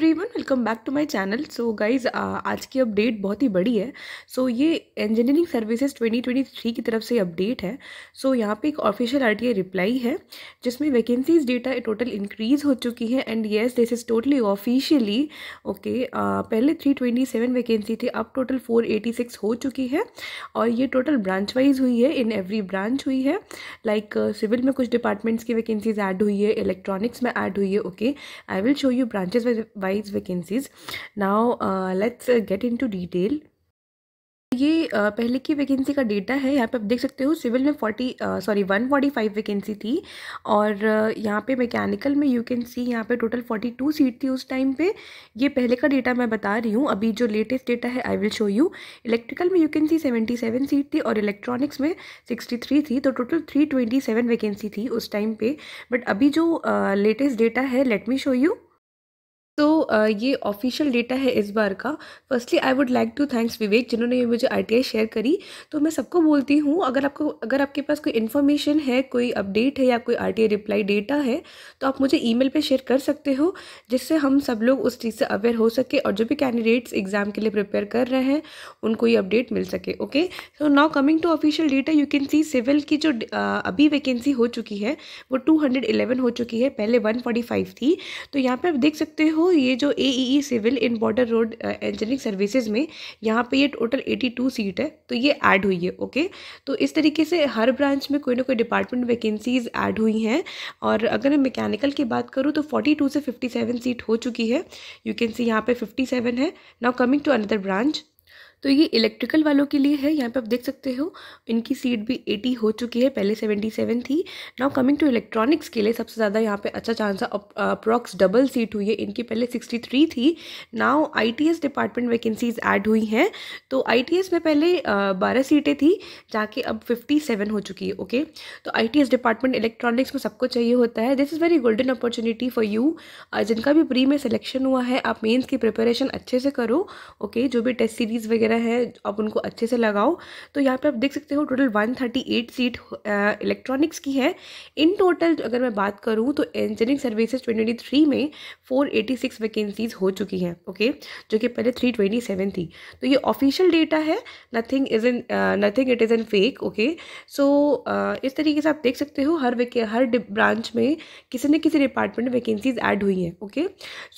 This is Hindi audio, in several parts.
Everyone welcome back to my channel so guys आज की अपडेट बहुत ही बड़ी है सो so, ये इंजीनियरिंग सर्विसेज 2023 की तरफ से अपडेट है सो so, यहाँ पे एक ऑफिशियल आरटीए रिप्लाई है जिसमें वैकेंसीज डेटा टोटल इंक्रीज हो चुकी है and yes this is totally officially okay पहले 327 वैकेंसी थी अब टोटल सिक्स हो चुकी है और ये टोटल ब्रांच वाइज हुई है इन एवरी ब्रांच हुई है लाइक like, सिविल uh, में कुछ डिपार्टमेंट्स की वैकेंसीज ऐड हुई है इलेक्ट्रॉनिक्स में ऐड हुई है okay I will show you branches wise provides vacancies now let's get into detail ये ये uh, पहले की वैकेंसी का डेटा है यहाँ पे आप देख सकते हो सिविल में forty sorry one forty five vacancy थी और uh, यहाँ पे मैकेनिकल में यू कैन सी यहाँ पे टोटल फोर्टी टू सीट थी उस टाइम पे ये पहले का डेटा मैं बता रही हूँ अभी जो लेटेस्ट डेटा है I will show you electrical में you can see seventy seven seat थी और इलेक्ट्रॉनिक्स में सिक्सटी थ्री थी तो total three twenty seven vacancy थी उस टाइम पे बट अभी जो लेटेस्ट uh, डेटा है लेट मी शो यू तो ये ऑफिशियल डेटा है इस बार का firstly I would like to thanks Vivek जिन्होंने ये मुझे आर शेयर करी तो मैं सबको बोलती हूँ अगर आपको अगर आपके पास कोई इन्फॉर्मेशन है कोई अपडेट है या कोई आर रिप्लाई डेटा है तो आप मुझे ई मेल शेयर कर सकते हो जिससे हम सब लोग उस चीज़ से अवेयर हो सके और जो भी कैंडिडेट्स एग्जाम के लिए प्रिपेयर कर रहे हैं उनको ये अपडेट मिल सके okay so now coming to official data you can see civil की जो अभी वैकेंसी हो चुकी है वो 211 हो चुकी है पहले 145 थी तो यहाँ पे आप देख सकते हो तो ये जो ए civil in border road engineering services में यहाँ पे ये टोटल 82 सीट है तो ये ऐड हुई है ओके तो इस तरीके से हर ब्रांच में कोई ना कोई डिपार्टमेंट वैकेंसीज ऐड हुई हैं और अगर मैं मैकेनिकल की बात करूँ तो 42 से 57 सीट हो चुकी है यू कैन सी यहाँ पे 57 है now coming to another branch तो ये इलेक्ट्रिकल वालों के लिए है यहाँ पे आप देख सकते हो इनकी सीट भी एटी हो चुकी है पहले सेवेंटी सेवन थी नाउ कमिंग टू इलेक्ट्रॉनिक्स के लिए सबसे ज़्यादा यहाँ पे अच्छा चांस है अप्रॉक्स डबल सीट हुई है इनकी पहले सिक्सटी थ्री थी now I department vacancies add हुई हैं तो आई में पहले uh, बारह सीटें थी जाके अब फिफ्टी हो चुकी है ओके तो आई डिपार्टमेंट इलेक्ट्रॉनिक्स में सबको चाहिए होता है this is very golden opportunity for you जिनका भी प्री में सिलेक्शन हुआ है आप मेन्स की प्रिपरेशन अच्छे से करो ओके okay? जो भी टेस्ट सीरीज़ वगैरह वगैरह है आप उनको अच्छे से लगाओ तो यहाँ पे आप देख सकते हो टोटल 138 सीट इलेक्ट्रॉनिक्स की है इन टोटल अगर मैं बात करूँ तो इंजीनियरिंग सर्विसेज 2023 में 486 वैकेंसीज हो चुकी हैं ओके जो कि पहले 327 थी तो ये ऑफिशियल डेटा है nothing is in nothing it is in fake okay so इस तरीके से आप देख सकते हो हर हर ब्रांच में किसी न किसी डिपार्टमेंट में वैकेंसीज ऐड हुई हैं ओके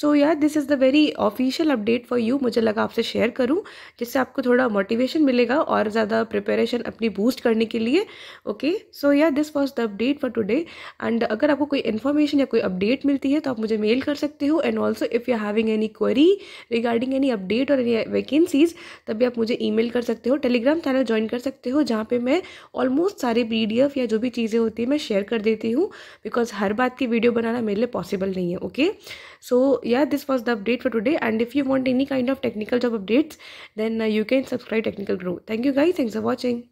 सो यार this is the very official update for you मुझे लगा आपसे शेयर करूँ जिससे आपको थोड़ा मोटिवेशन मिलेगा और ज़्यादा प्रिपेरेशन अपनी बूस्ट करने के लिए okay so yeah this was the update for today and अगर आपको कोई इन्फॉर्मेशन या कोई अपडेट मिलती है तो आप मुझे मेल कर सकते हो and also if you having any query regarding any update और एनी वैकेंसीज तभी आप मुझे ई कर सकते हो टेलीग्राम चैनल ज्वाइन कर सकते हो जहाँ पर मैं ऑलमोस्ट सारे पी या जो भी चीज़ें होती है मैं शेयर कर देती हूँ बिकॉज हर बात की वीडियो बनाना मेरे लिए पॉसिबल नहीं है okay so yeah this was the update for today and if you want any kind of technical job updates then you can subscribe technical growth thank you guys thanks for watching